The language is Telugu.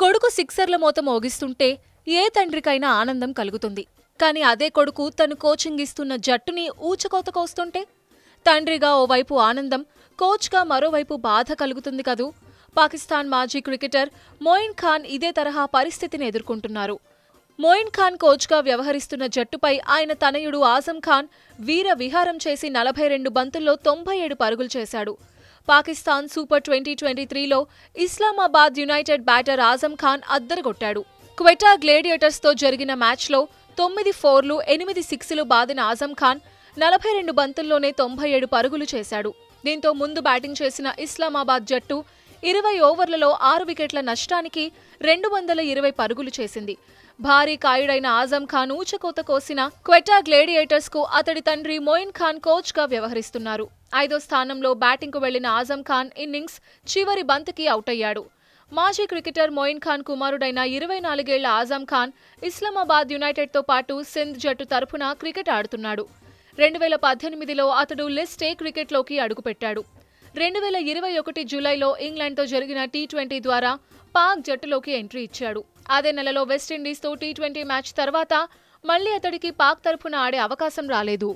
కొడుకు సిక్సర్ల మోత మోగిస్తుంటే ఏ తండ్రికైనా ఆనందం కలుగుతుంది కానీ అదే కొడుకు తను కోచింగ్ ఇస్తున్న జట్టుని ఊచకోత కోస్తుంటే తండ్రిగా ఓవైపు ఆనందం కోచ్గా మరోవైపు బాధ కలుగుతుంది కదూ పాకిస్తాన్ మాజీ క్రికెటర్ మోయిన్ ఖాన్ ఇదే తరహా పరిస్థితిని ఎదుర్కొంటున్నారు మోయిన్ ఖాన్ కోచ్గా వ్యవహరిస్తున్న జట్టుపై ఆయన తనయుడు ఆజం ఖాన్ వీర విహారం చేసి నలభై రెండు బంతుల్లో తొంభై ఏడు పరుగులు చేశాడు పాకిస్తాన్ సూపర్ ట్వంటీ ట్వంటీ త్రీలో ఇస్లామాబాద్ యునైటెడ్ బ్యాటర్ ఆజం ఖాన్ అద్దరగొట్టాడు క్వెటా గ్లేడియేటర్స్తో జరిగిన మ్యాచ్లో తొమ్మిది ఫోర్లు ఎనిమిది సిక్స్లు బాదిన ఆజం ఖాన్ నలభై రెండు బంతుల్లోనే తొంభై ఏడు పరుగులు చేశాడు దీంతో ముందు బ్యాటింగ్ చేసిన ఇస్లామాబాద్ జట్టు ఇరవై ఓవర్లలో ఆరు వికెట్ల నష్టానికి రెండు వందల ఇరవై పరుగులు చేసింది భారీ కాయుడైన ఆజం ఖాన్ ఊచకోత కోసిన క్వెటా గ్లేడియేటర్స్ కు అతడి తండ్రి మోయిన్ ఖాన్ కోచ్ గా వ్యవహరిస్తున్నారు ఐదో స్థానంలో బ్యాటింగ్కు వెళ్లిన ఆజం ఖాన్ ఇన్నింగ్స్ చివరి బంతికి అవుట్ అయ్యాడు మాజీ క్రికెటర్ మోయిన్ ఖాన్ కుమారుడైన ఇరవై నాలుగేళ్ల ఆజం ఖాన్ ఇస్లామాబాద్ యునైటెడ్తో పాటు సింధ్ జట్టు తరఫున క్రికెట్ ఆడుతున్నాడు రెండు వేల పద్దెనిమిదిలో అతడు లిస్ట్ ఏ క్రికెట్లోకి అడుగుపెట్టాడు రెండు వేల ఇరవై ఒకటి జూలైలో ఇంగ్లాండ్తో జరిగిన టీ ట్వంటీ ద్వారా పాక్ జట్టులోకి ఎంట్రీ ఇచ్చాడు అదే నెలలో వెస్టిండీస్తో టీ ట్వంటీ మ్యాచ్ తర్వాత మళ్లీ అతడికి పాక్ తరఫున ఆడే అవకాశం రాలేదు